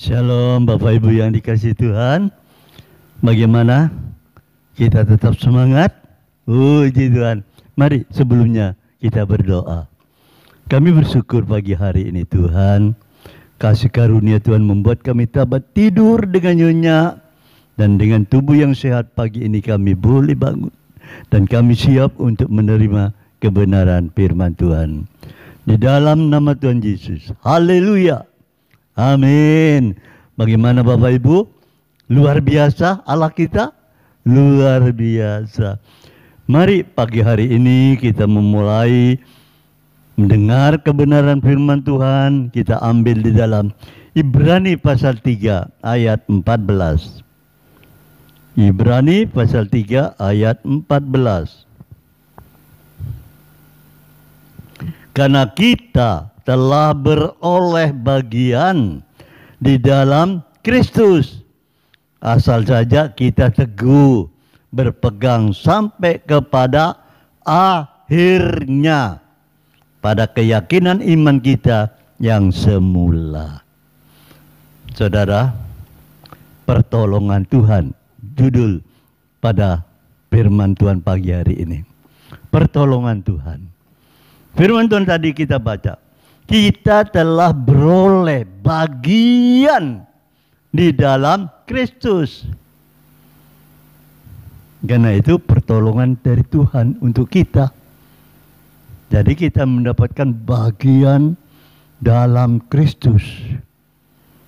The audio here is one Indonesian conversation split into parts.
Shalom Bapak Ibu yang dikasih Tuhan Bagaimana? Kita tetap semangat? Puji Tuhan Mari sebelumnya kita berdoa Kami bersyukur pagi hari ini Tuhan Kasih karunia Tuhan membuat kami tabat tidur dengan nyenyak Dan dengan tubuh yang sehat pagi ini kami boleh bangun Dan kami siap untuk menerima kebenaran firman Tuhan Di dalam nama Tuhan Yesus Haleluya Amin. Bagaimana Bapak Ibu? Luar biasa Allah kita. Luar biasa. Mari pagi hari ini kita memulai mendengar kebenaran firman Tuhan. Kita ambil di dalam Ibrani pasal 3 ayat 14. Ibrani pasal 3 ayat 14. Karena kita telah beroleh bagian di dalam Kristus. Asal saja kita teguh berpegang sampai kepada akhirnya pada keyakinan iman kita yang semula. Saudara, pertolongan Tuhan judul pada firman Tuhan pagi hari ini. Pertolongan Tuhan. Firman Tuhan tadi kita baca kita telah beroleh bagian di dalam Kristus. Karena itu pertolongan dari Tuhan untuk kita. Jadi kita mendapatkan bagian dalam Kristus.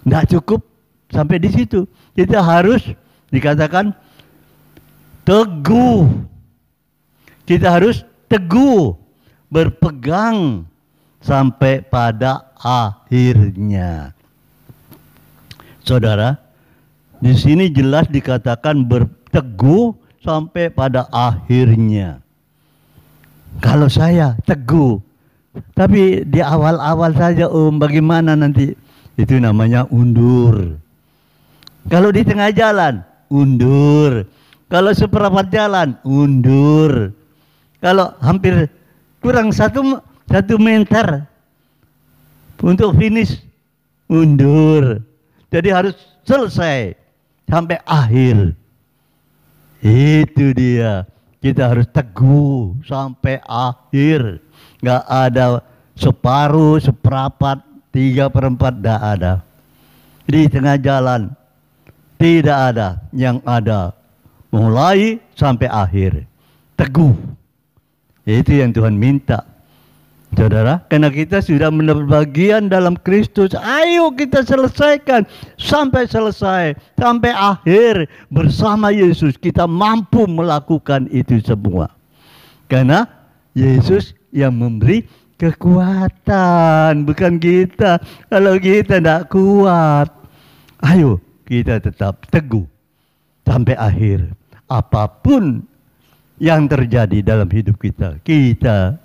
Tidak cukup sampai di situ. Kita harus dikatakan teguh. Kita harus teguh berpegang sampai pada akhirnya. Saudara, di sini jelas dikatakan berteguh sampai pada akhirnya. Kalau saya teguh, tapi di awal-awal saja om um, bagaimana nanti? Itu namanya undur. Kalau di tengah jalan, undur. Kalau seperempat jalan, undur. Kalau hampir kurang satu satu meter untuk finish mundur jadi harus selesai sampai akhir itu dia kita harus teguh sampai akhir nggak ada separuh seperapat tiga perempat tidak ada di tengah jalan tidak ada yang ada mulai sampai akhir teguh itu yang Tuhan minta Saudara, karena kita sudah mendapat bagian dalam Kristus, ayo kita selesaikan sampai selesai, sampai akhir bersama Yesus kita mampu melakukan itu semua. Karena Yesus yang memberi kekuatan, bukan kita. Kalau kita tidak kuat, ayo kita tetap teguh sampai akhir. Apapun yang terjadi dalam hidup kita, kita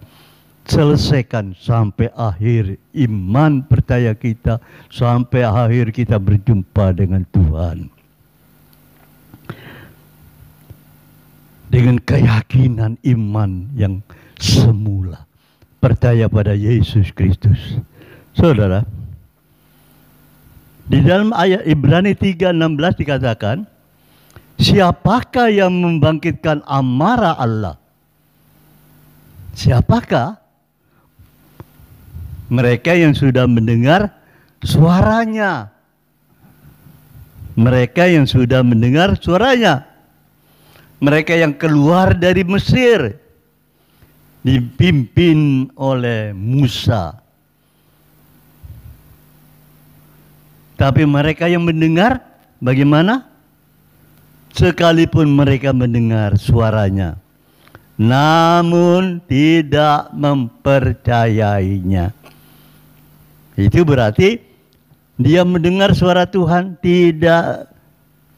selesaikan sampai akhir iman percaya kita sampai akhir kita berjumpa dengan Tuhan dengan keyakinan iman yang semula percaya pada Yesus Kristus saudara di dalam ayat Ibrani 3:16 dikatakan siapakah yang membangkitkan amarah Allah siapakah mereka yang sudah mendengar suaranya. Mereka yang sudah mendengar suaranya. Mereka yang keluar dari Mesir dipimpin oleh Musa. Tapi mereka yang mendengar bagaimana? Sekalipun mereka mendengar suaranya, namun tidak mempercayainya. Itu berarti dia mendengar suara Tuhan tidak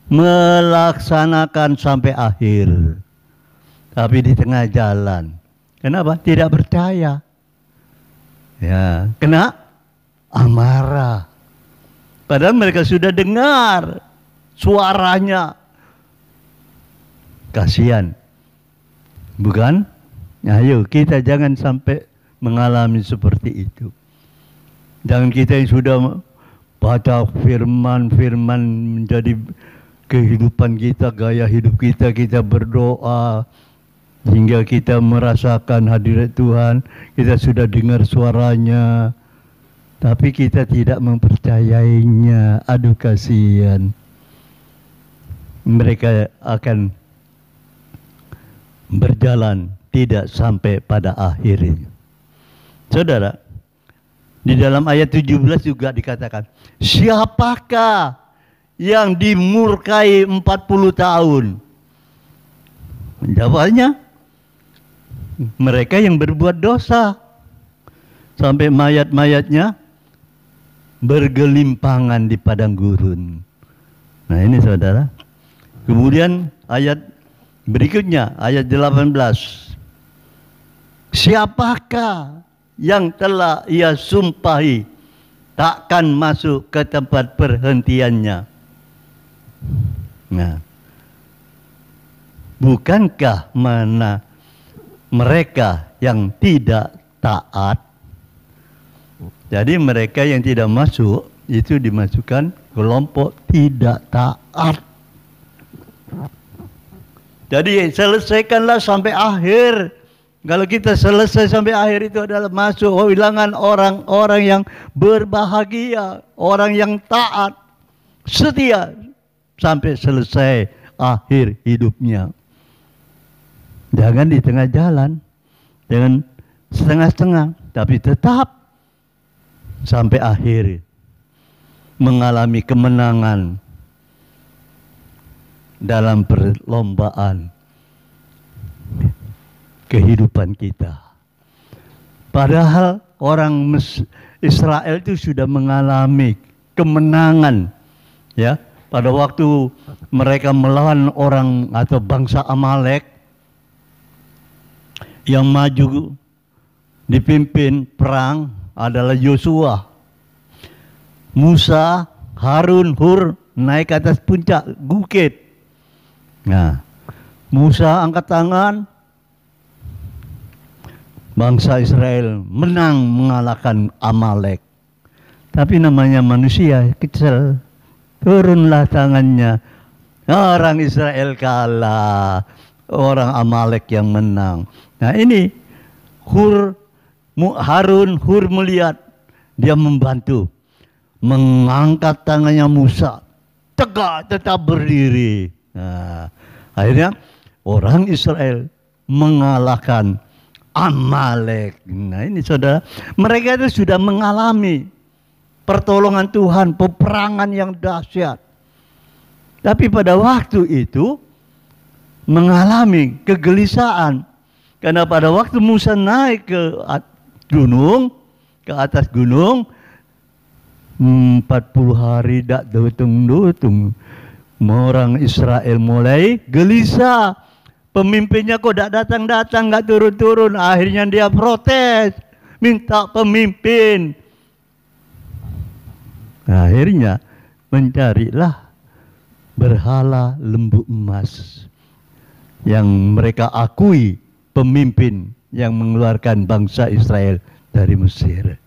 melaksanakan sampai akhir. Tapi di tengah jalan. Kenapa? Tidak percaya. Ya, kena amarah. Padahal mereka sudah dengar suaranya. Kasihan. Bukan? Ayo kita jangan sampai mengalami seperti itu. Dan kita yang sudah pada firman-firman menjadi kehidupan kita, gaya hidup kita, kita berdoa hingga kita merasakan hadirat Tuhan, kita sudah dengar suaranya, tapi kita tidak mempercayainya. Aduh kasihan. Mereka akan berjalan tidak sampai pada akhirnya. Saudara, di dalam ayat 17 juga dikatakan, siapakah yang dimurkai 40 tahun? Jawabannya, mereka yang berbuat dosa. Sampai mayat-mayatnya bergelimpangan di padang gurun. Nah ini saudara. Kemudian ayat berikutnya, ayat 18. Siapakah yang telah ia sumpahi takkan masuk ke tempat perhentiannya. Nah, bukankah mana mereka yang tidak taat? Jadi mereka yang tidak masuk itu dimasukkan kelompok tidak taat. Jadi selesaikanlah sampai akhir kalau kita selesai sampai akhir itu adalah masuk kehilangan orang-orang yang berbahagia, orang yang taat, setia sampai selesai akhir hidupnya. Jangan di tengah jalan, jangan setengah-setengah, tapi tetap sampai akhir mengalami kemenangan dalam perlombaan kehidupan kita. Padahal orang Israel itu sudah mengalami kemenangan ya pada waktu mereka melawan orang atau bangsa Amalek yang maju dipimpin perang adalah Yosua. Musa, Harun, Hur naik ke atas puncak bukit. Nah, Musa angkat tangan, bangsa Israel menang mengalahkan Amalek. Tapi namanya manusia kecil. Turunlah tangannya. Orang Israel kalah. Orang Amalek yang menang. Nah ini Hur Harun Hur melihat dia membantu mengangkat tangannya Musa tegak tetap berdiri. Nah, akhirnya orang Israel mengalahkan Amalek. Nah ini saudara, mereka itu sudah mengalami pertolongan Tuhan, peperangan yang dahsyat. Tapi pada waktu itu mengalami kegelisahan. Karena pada waktu Musa naik ke gunung, ke atas gunung, 40 hari tak dutung-dutung. Orang Israel mulai gelisah Pemimpinnya kok tidak datang-datang, nggak turun-turun. Akhirnya dia protes, minta pemimpin. Akhirnya mencarilah berhala lembu emas yang mereka akui pemimpin yang mengeluarkan bangsa Israel dari Mesir.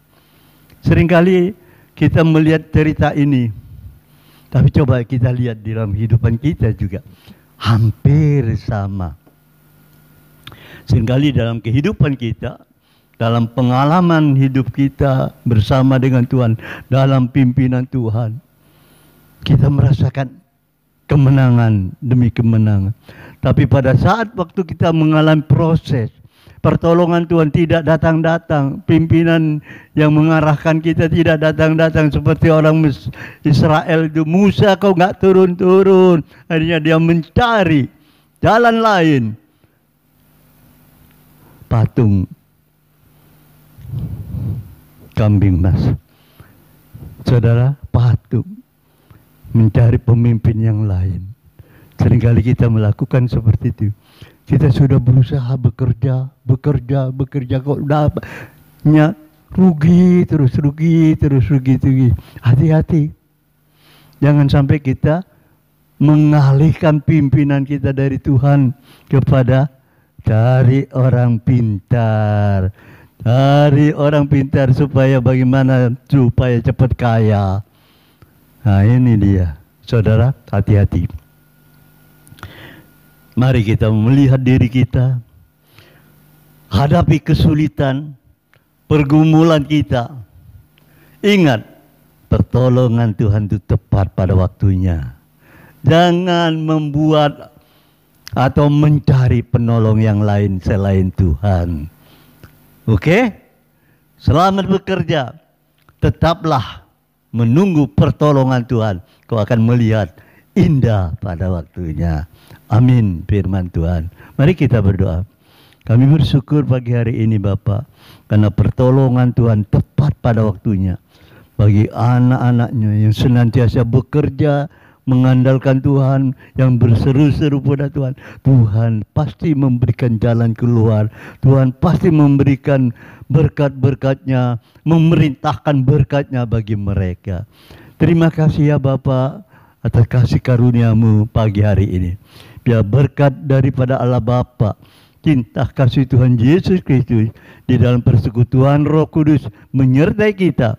Seringkali kita melihat cerita ini, tapi coba kita lihat di dalam kehidupan kita juga hampir sama. Seringkali dalam kehidupan kita, dalam pengalaman hidup kita bersama dengan Tuhan, dalam pimpinan Tuhan, kita merasakan kemenangan demi kemenangan. Tapi pada saat waktu kita mengalami proses, pertolongan Tuhan tidak datang-datang, pimpinan yang mengarahkan kita tidak datang-datang seperti orang Israel itu Musa kau nggak turun-turun, akhirnya dia mencari jalan lain, patung, kambing mas, saudara patung, mencari pemimpin yang lain. Seringkali kita melakukan seperti itu kita sudah berusaha bekerja, bekerja, bekerja kok dapatnya rugi terus, rugi terus, rugi rugi. Hati-hati, jangan sampai kita mengalihkan pimpinan kita dari Tuhan kepada cari orang pintar, dari orang pintar supaya bagaimana supaya cepat kaya. Nah ini dia, saudara hati-hati. Mari kita melihat diri kita, hadapi kesulitan, pergumulan kita. Ingat, pertolongan Tuhan itu tepat pada waktunya. Jangan membuat atau mencari penolong yang lain selain Tuhan. Oke? Selamat bekerja. Tetaplah menunggu pertolongan Tuhan. Kau akan melihat indah pada waktunya. Amin firman Tuhan. Mari kita berdoa. Kami bersyukur pagi hari ini Bapak karena pertolongan Tuhan tepat pada waktunya bagi anak-anaknya yang senantiasa bekerja mengandalkan Tuhan yang berseru-seru pada Tuhan. Tuhan pasti memberikan jalan keluar. Tuhan pasti memberikan berkat-berkatnya, memerintahkan berkatnya bagi mereka. Terima kasih ya Bapak atas kasih karuniamu pagi hari ini. Biar berkat daripada Allah Bapa, cinta kasih Tuhan Yesus Kristus di dalam persekutuan Roh Kudus menyertai kita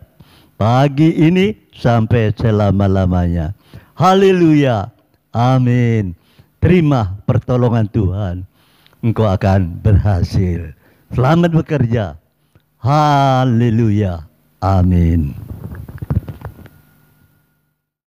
pagi ini sampai selama-lamanya. Haleluya. Amin. Terima pertolongan Tuhan. Engkau akan berhasil. Selamat bekerja. Haleluya. Amin.